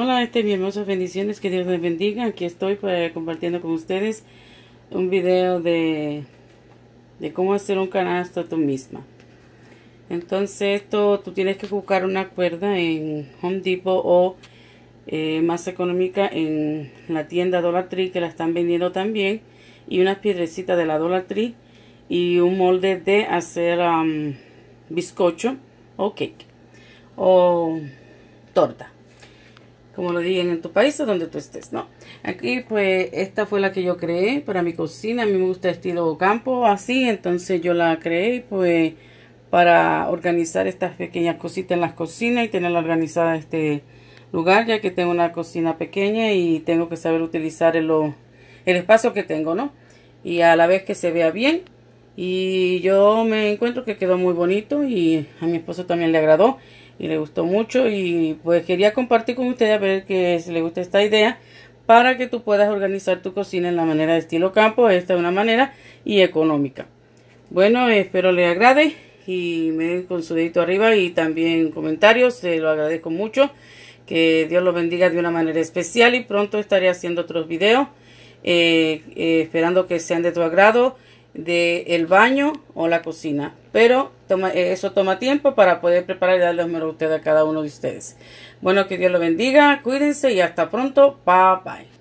Hola, este mi hermosas bendiciones, que Dios les bendiga. Aquí estoy para, compartiendo con ustedes un video de, de cómo hacer un canasto tú misma. Entonces, esto tú tienes que buscar una cuerda en Home Depot o eh, más económica en la tienda Dollar Tree, que la están vendiendo también, y unas piedrecitas de la Dollar Tree y un molde de hacer um, bizcocho o cake o torta como lo digan en tu país o donde tú estés, ¿no? Aquí pues esta fue la que yo creé para mi cocina, a mí me gusta estilo campo, así, entonces yo la creé pues para organizar estas pequeñas cositas en las cocinas y tenerla organizada este lugar, ya que tengo una cocina pequeña y tengo que saber utilizar el, el espacio que tengo, ¿no? Y a la vez que se vea bien. Y yo me encuentro que quedó muy bonito y a mi esposo también le agradó y le gustó mucho y pues quería compartir con ustedes a ver que les gusta esta idea para que tú puedas organizar tu cocina en la manera de estilo campo, esta es una manera y económica. Bueno, espero le agrade y me den con su dedito arriba y también comentarios, se lo agradezco mucho. Que Dios lo bendiga de una manera especial y pronto estaré haciendo otros videos, eh, eh, esperando que sean de tu agrado del el baño o la cocina. Pero eh, eso toma tiempo para poder preparar y darle número a ustedes a cada uno de ustedes. Bueno, que Dios lo bendiga, cuídense y hasta pronto. Bye bye.